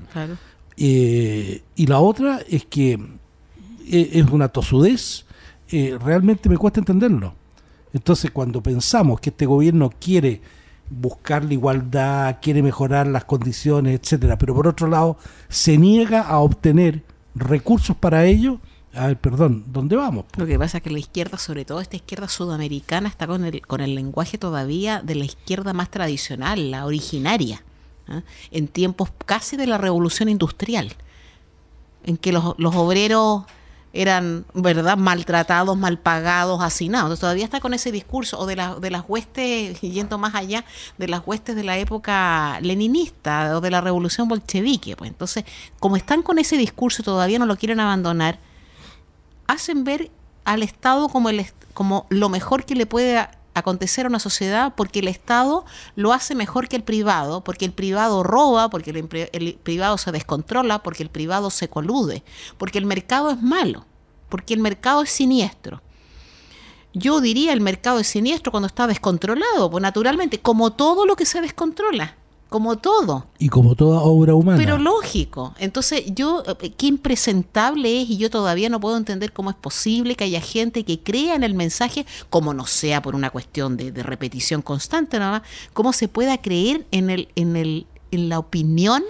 Eh, y la otra es que eh, es una tosudez, eh, realmente me cuesta entenderlo. Entonces, cuando pensamos que este gobierno quiere buscar la igualdad, quiere mejorar las condiciones, etcétera, pero por otro lado se niega a obtener recursos para ello. A perdón, ¿dónde vamos? Lo que pasa es que la izquierda, sobre todo esta izquierda sudamericana, está con el, con el lenguaje todavía de la izquierda más tradicional, la originaria, ¿ah? en tiempos casi de la revolución industrial, en que los, los obreros eran, ¿verdad?, maltratados, mal pagados, hacinados. todavía está con ese discurso, o de, la, de las huestes, (laughs) yendo más allá, de las huestes de la época leninista o de la revolución bolchevique. Pues entonces, como están con ese discurso y todavía no lo quieren abandonar, hacen ver al Estado como, el, como lo mejor que le puede acontecer a una sociedad porque el Estado lo hace mejor que el privado, porque el privado roba, porque el, privado se descontrola, porque el privado se colude, porque el mercado es malo, porque el mercado es siniestro. Yo diría el mercado es siniestro cuando está descontrolado, pues naturalmente, como todo lo que se descontrola. Como todo. Y como toda obra humana. Pero lógico. Entonces, yo, eh, qué impresentable es y yo todavía no puedo entender cómo es posible que haya gente que crea en el mensaje, como no sea por una cuestión de, repetición constante nada más, cómo se pueda creer en, el, en, el, en la opinión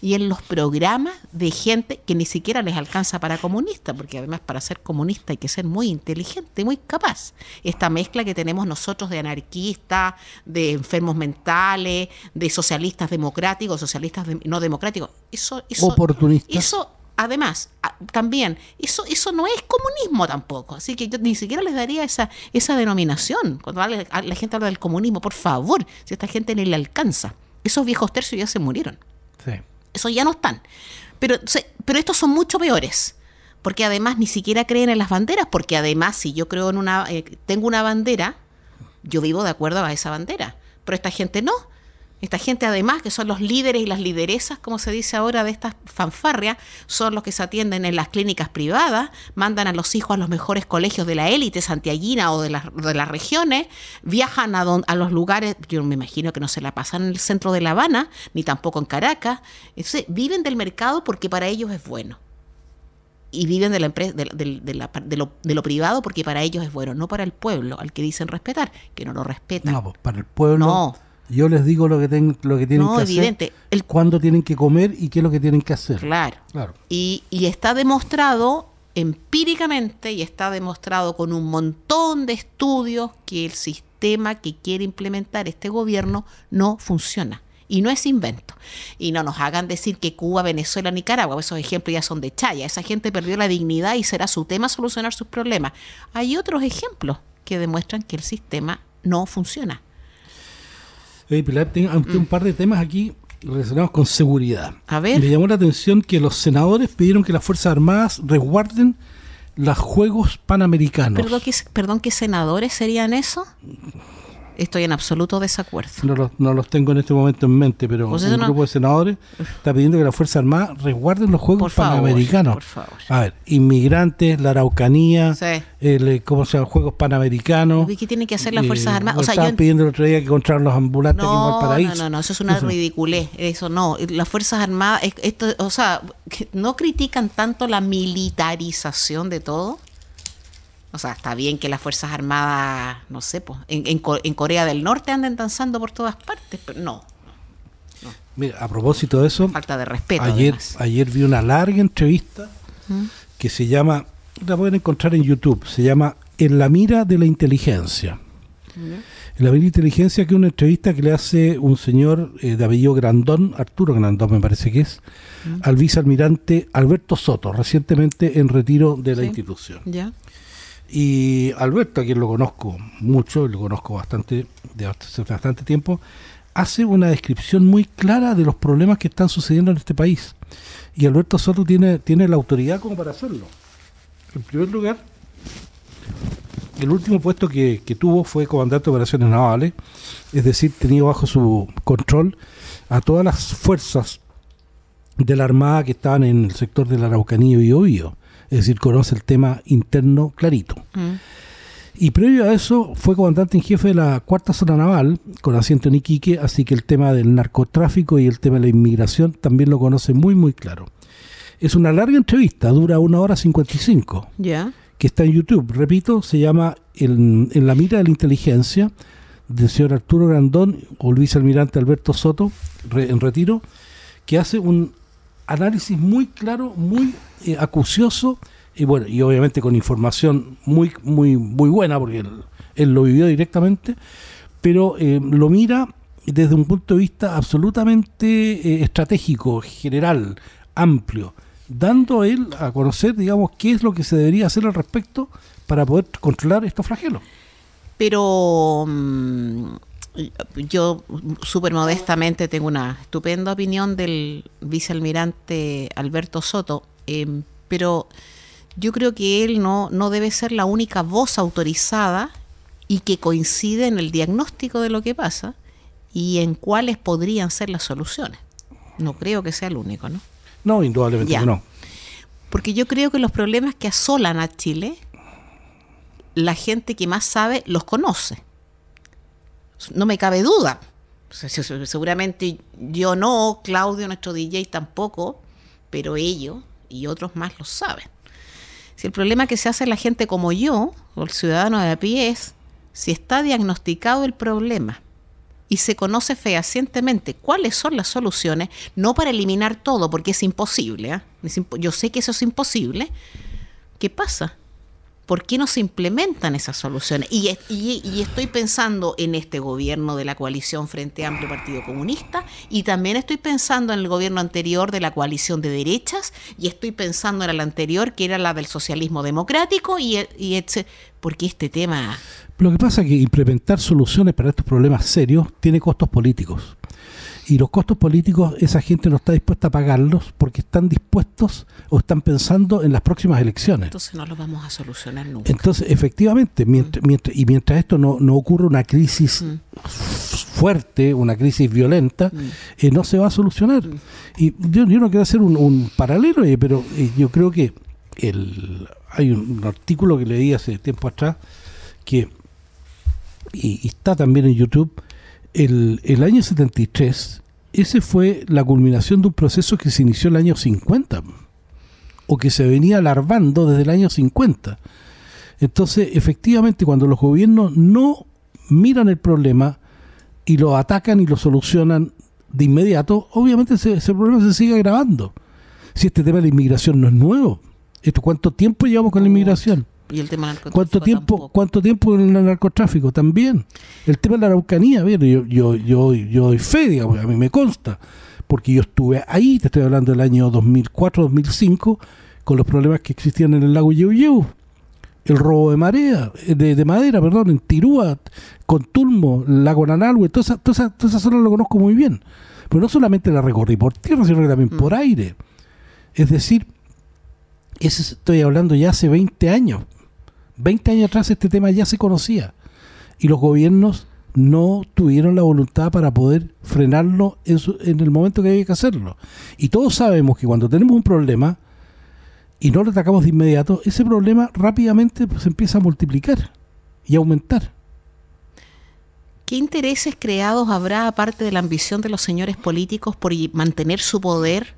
y en los programas de gente que ni siquiera les alcanza para comunista, porque además para ser comunista hay que ser muy inteligente, muy capaz. Esta mezcla que tenemos nosotros de anarquistas, de enfermos mentales, de socialistas democráticos, socialistas no democráticos, eso, eso, Oportunistas. eso además, también, eso, eso no es comunismo tampoco. Así que yo ni siquiera les daría esa, esa denominación. Cuando ah, la, gente habla del comunismo, por favor, si esta gente ni le alcanza. Esos viejos tercios ya se murieron eso ya no están. Pero, pero estos son mucho peores, porque además ni siquiera creen en las banderas, porque además si yo creo en una, eh, tengo una bandera, yo vivo de acuerdo a esa bandera, pero esta gente no esta gente además, que son los líderes y las lideresas, como se dice ahora, de estas fanfarrias, son los que se atienden en las clínicas privadas, mandan a los hijos a los mejores colegios de la élite santiaguina o de, de las regiones, viajan a, a los lugares, yo me imagino que no se la pasan en el centro de La Habana, ni tampoco en Caracas. Entonces, viven del mercado porque para ellos es bueno y viven de, la empresa, de, lo, de, lo, privado porque para ellos es bueno, no para el pueblo, al que dicen respetar, que no lo respetan. No, pues para el pueblo. No, yo les digo lo que, ten, lo que tienen no, que evidente. cuándo tienen que comer y qué es lo que tienen que hacer. Claro. claro. Y, y está demostrado empíricamente y está demostrado con un montón de estudios que el sistema que quiere implementar este gobierno no funciona. Y no es invento. Y no nos hagan decir que Cuba, Venezuela, Nicaragua, esos ejemplos ya son de chaya. Esa gente perdió la dignidad y será su tema solucionar sus problemas. Hay otros ejemplos que demuestran que el sistema no funciona. Pilar, tengo un mm. par de temas aquí relacionados con seguridad. A ver. Le llamó la atención que los senadores pidieron que las Fuerzas Armadas resguarden los Juegos Panamericanos. ¿Perdón, ¿qué senadores serían eso? Estoy en absoluto desacuerdo. No los, no los tengo en este momento en mente, pero pues un grupo de senadores está pidiendo que las Fuerzas Armadas resguarden los Juegos Panamericanos. A ver, inmigrantes, la Araucanía, eh, ¿cómo se llama? Juegos Panamericanos. ¿Y qué tienen que hacer las eh, Fuerzas Armadas? O sea, estaban pidiendo el otro día que encontraran los ambulantes no, paraíso. No, no, no, eso es una ridiculez. Eso no. Las Fuerzas Armadas, esto, o sea, no critican tanto la militarización de todo o sea, está bien que las Fuerzas Armadas, no sé, pues, en, Corea del Norte anden danzando por todas partes, pero no. Mira, a propósito de eso, falta de respeto. Ayer, ayer vi una larga entrevista ¿Mm? que se llama, la pueden encontrar en YouTube, se llama En la mira de la inteligencia. En la mira de la inteligencia que es una entrevista que le hace un señor eh, Grandón, Arturo Grandón me parece que es, ¿Mm? al vicealmirante Alberto Soto, recientemente en retiro de la institución. Ya. Y Alberto, a quien lo conozco mucho, lo conozco bastante, de hace bastante tiempo, hace una descripción muy clara de los problemas que están sucediendo en este país. Y Alberto Soto tiene, tiene la autoridad como para hacerlo. En primer lugar, el último puesto que, tuvo fue comandante de operaciones navales, es decir, tenía bajo su control a todas las fuerzas de la Armada que estaban en el sector del Araucanío y Ovío es decir, conoce el tema interno clarito. Mm. Y previo a eso fue comandante en jefe de la Cuarta Zona Naval, con asiento en Iquique, así que el tema del narcotráfico y el tema de la inmigración también lo conoce muy, muy claro. Es una larga entrevista, dura una hora 55, ya que está en YouTube, repito, se llama en, la mira de la inteligencia, del señor Arturo Grandón o Luis Almirante Alberto Soto, en retiro, que hace un análisis muy claro, muy eh, acucioso y bueno, y obviamente con información muy, muy, muy buena, porque él, lo vivió directamente, pero eh, lo mira desde un punto de vista absolutamente eh, estratégico, general, amplio, dando a él a conocer, digamos, qué es lo que se debería hacer al respecto para poder controlar estos flagelos. Pero mm, yo súper modestamente tengo una estupenda opinión del vicealmirante Alberto Soto, em, pero yo creo que él no, no debe ser la única voz autorizada y que coincide en el diagnóstico de lo que pasa y en cuáles podrían ser las soluciones. No creo que sea el único, ¿no? No, indudablemente no. Porque yo creo que los problemas que asolan a Chile, la gente que más sabe los conoce no me cabe duda. Seguramente yo no, Claudio, nuestro DJ tampoco, pero ellos y otros más lo saben. Si el problema que se hace la gente como yo, o el ciudadano de a pie, es si está diagnosticado el problema y se conoce fehacientemente cuáles son las soluciones, no para eliminar todo, porque es imposible. ¿eh? Yo sé que eso es imposible. ¿Qué pasa? ¿por qué no se implementan esas soluciones? Y, estoy pensando en este gobierno de la coalición Frente Amplio Partido Comunista y también estoy pensando en el gobierno anterior de la coalición de derechas y estoy pensando en el anterior que era la del socialismo democrático y, y porque este tema... Lo que pasa es que implementar soluciones para estos problemas serios tiene costos políticos. Y los costos políticos, esa gente no está dispuesta a pagarlos porque están dispuestos o están pensando en las próximas elecciones. Entonces no los vamos a solucionar nunca. Entonces, efectivamente, mientras, mm. y mientras esto no, no ocurra una crisis mm. fuerte, una crisis violenta, mm. eh, no se va a solucionar. Y yo, no quiero hacer un, paralelo, pero eh, yo creo que el, hay un, un artículo que leí hace tiempo atrás que y, está también en YouTube, el, el año 73, ese fue la culminación de un proceso que se inició el año 50 o que se venía larvando desde el año 50. Entonces, efectivamente, cuando los gobiernos no miran el problema y lo atacan y lo solucionan de inmediato, obviamente ese, problema se sigue agravando. Si este tema de la inmigración no es nuevo, ¿esto cuánto tiempo llevamos con la inmigración? ¿Cuánto tiempo, ¿Cuánto tiempo en el narcotráfico? También. El tema de la Araucanía, bien, yo, yo, yo, yo doy fe, a mí me consta, porque yo estuve ahí, te estoy hablando del año 2004, 2005, con los problemas que existían en el lago Yeuyeu. El robo de marea, de, madera, perdón, en Tirúa, con Tulmo, Lago Nanalhue, toda esa, toda, zona lo conozco muy bien. Pero no solamente la recorrí por tierra, sino que también mm. por aire. Es decir, estoy hablando ya hace 20 años Veinte años atrás este tema ya se conocía y los gobiernos no tuvieron la voluntad para poder frenarlo en, el momento que había que hacerlo. Y todos sabemos que cuando tenemos un problema y no lo atacamos de inmediato, ese problema rápidamente pues, se empieza a multiplicar y aumentar. ¿Qué intereses creados habrá aparte de la ambición de los señores políticos por mantener su poder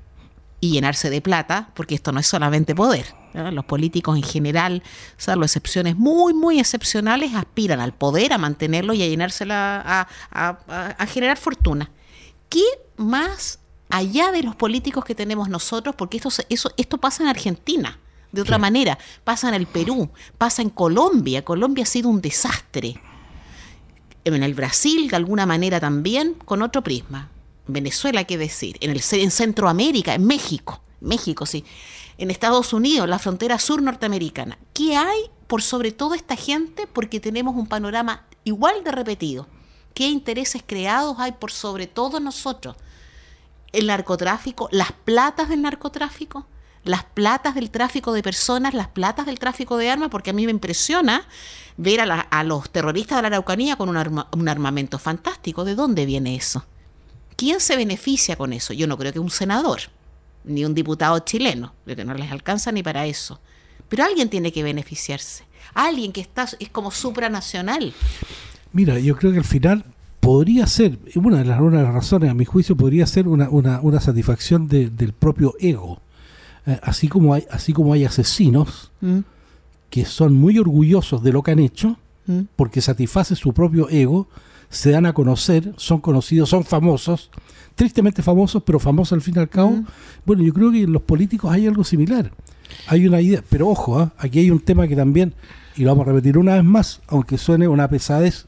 y llenarse de plata, porque esto no es solamente poder. ¿eh? Los políticos en general, salvo excepciones muy, muy excepcionales, aspiran al poder, a mantenerlo y a a, generar fortuna. ¿Qué más allá de los políticos que tenemos nosotros? Porque esto, eso, esto pasa en Argentina. De otra manera, pasa en el Perú, pasa en Colombia. Colombia ha sido un desastre. En el Brasil, de alguna manera también, con otro prisma. Venezuela, qué decir, en, el, en Centroamérica, en México, México, sí, en Estados Unidos, la frontera sur norteamericana. ¿Qué hay por sobre todo esta gente? Porque tenemos un panorama igual de repetido. ¿Qué intereses creados hay por sobre todo nosotros? El narcotráfico, las platas del narcotráfico, las platas del tráfico de personas, las platas del tráfico de armas, porque a mí me impresiona ver a, los terroristas de la Araucanía con un armamento fantástico. ¿De dónde viene eso? ¿Quién se beneficia con eso? Yo no creo que un senador, ni un diputado chileno, que no les alcanza ni para eso. Pero alguien tiene que beneficiarse, alguien que está es como supranacional. Mira, yo creo que al final podría ser, una de las, razones a mi juicio, podría ser una, satisfacción del propio ego. Eh, así, como hay, así como hay asesinos mm. que son muy orgullosos de lo que han hecho, mm. porque satisface su propio ego, se dan a conocer, son conocidos, son famosos, tristemente famosos, pero famosos al fin y al cabo. Bueno, yo creo que en los políticos hay algo similar. Hay una idea, pero ojo, ¿ah? aquí hay un tema que también, y lo vamos a repetir una vez más, aunque suene una pesadez,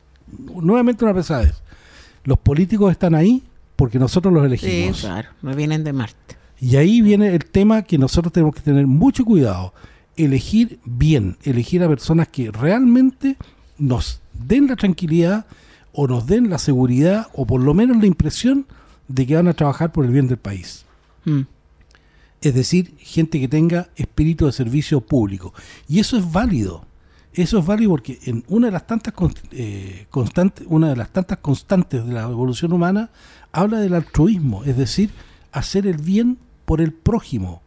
nuevamente una pesadez. Los políticos están ahí porque nosotros los elegimos. Sí, claro, me vienen de Marte. Y ahí viene el tema que nosotros tenemos que tener mucho cuidado. Elegir bien, elegir a personas que realmente nos den la tranquilidad o nos den la seguridad o por lo menos la impresión de que van a trabajar por el bien del país. Mm. Es decir, gente que tenga espíritu de servicio público. Y eso es válido. Eso es válido porque en una de las tantas eh, constantes, una de las tantas constantes de la evolución humana habla del altruismo, es decir, hacer el bien por el prójimo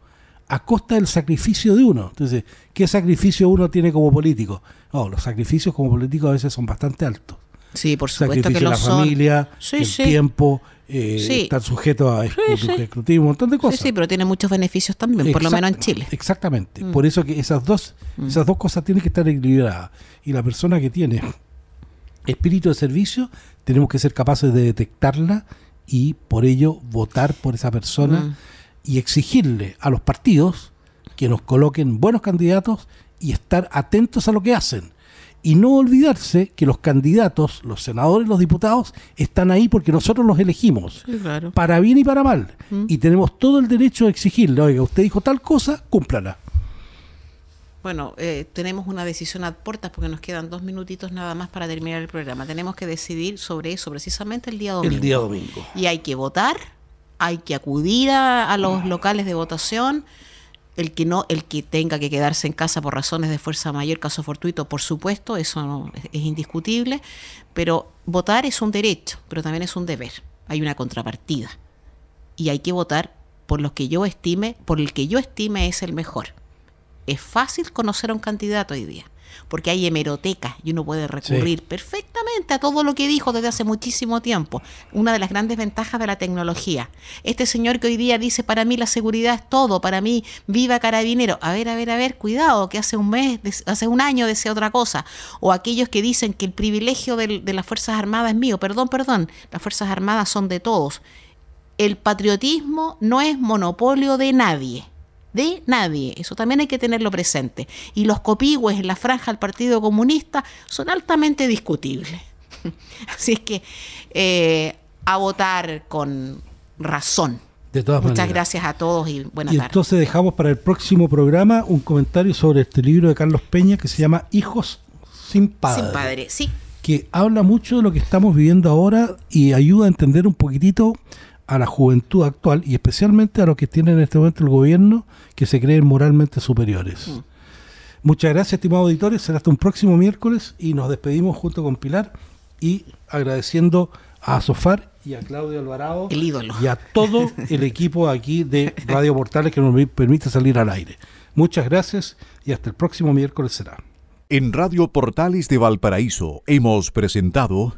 a costa del sacrificio de uno. Entonces, ¿qué sacrificio uno tiene como político? Oh, los sacrificios como político a veces son bastante altos. Sí, por supuesto que lo la familia, el tiempo, eh, estar sujeto a escrutinio, un montón de cosas. Sí, pero tiene muchos beneficios también, por lo menos en Chile. Exactamente. Mm. Por eso que esas dos, mm. esas dos cosas tienen que estar equilibradas. Y la persona que tiene espíritu de servicio, tenemos que ser capaces de detectarla y por ello votar por esa persona mm. y exigirle a los partidos que nos coloquen buenos candidatos y estar atentos a lo que hacen y no olvidarse que los candidatos, los senadores, los diputados, están ahí porque nosotros los elegimos, para bien y para mal. Mm. Y tenemos todo el derecho de exigirle, oiga, usted dijo tal cosa, cúmplala. Bueno, eh, tenemos una decisión a puertas porque nos quedan dos minutitos nada más para terminar el programa. Tenemos que decidir sobre eso precisamente el día domingo. El día domingo. Y hay que votar, hay que acudir a los ah. locales de votación el que no, el que tenga que quedarse en casa por razones de fuerza mayor, caso fortuito, por supuesto, eso es indiscutible, pero votar es un derecho, pero también es un deber. Hay una contrapartida y hay que votar por los que yo estime, por el que yo estime es el mejor. Es fácil conocer a un candidato hoy día porque hay hemerotecas y uno puede recurrir perfectamente a todo lo que dijo desde hace muchísimo tiempo. Una de las grandes ventajas de la tecnología. Este señor que hoy día dice, para mí la seguridad es todo, para mí viva carabinero. A ver, a ver, a ver, cuidado, que hace un mes, hace un año decía otra cosa. O aquellos que dicen que el privilegio de, de las Fuerzas Armadas es mío. Perdón, perdón, las Fuerzas Armadas son de todos. El patriotismo no es monopolio de nadie de nadie. Eso también hay que tenerlo presente. Y los copigües en la franja del Partido Comunista son altamente discutibles. (laughs) Así es que eh, a votar con razón. De todas Muchas gracias a todos y buenas tardes. Y entonces dejamos para el próximo programa un comentario sobre este libro de Carlos Peña que se llama Hijos sin padre. Sin padre, sí. Que habla mucho de lo que estamos viviendo ahora y ayuda a entender un poquitito a la juventud actual y especialmente a los que tienen en este momento el gobierno que se creen moralmente superiores. Mm. Muchas gracias, estimado auditores. Será hasta un próximo miércoles y nos despedimos junto con Pilar y agradeciendo a Sofar y a Claudio Alvarado el ídolo. y a todo el equipo aquí de Radio Portales que nos permite salir al aire. Muchas gracias y hasta el próximo miércoles será. En Radio Portales de Valparaíso hemos presentado...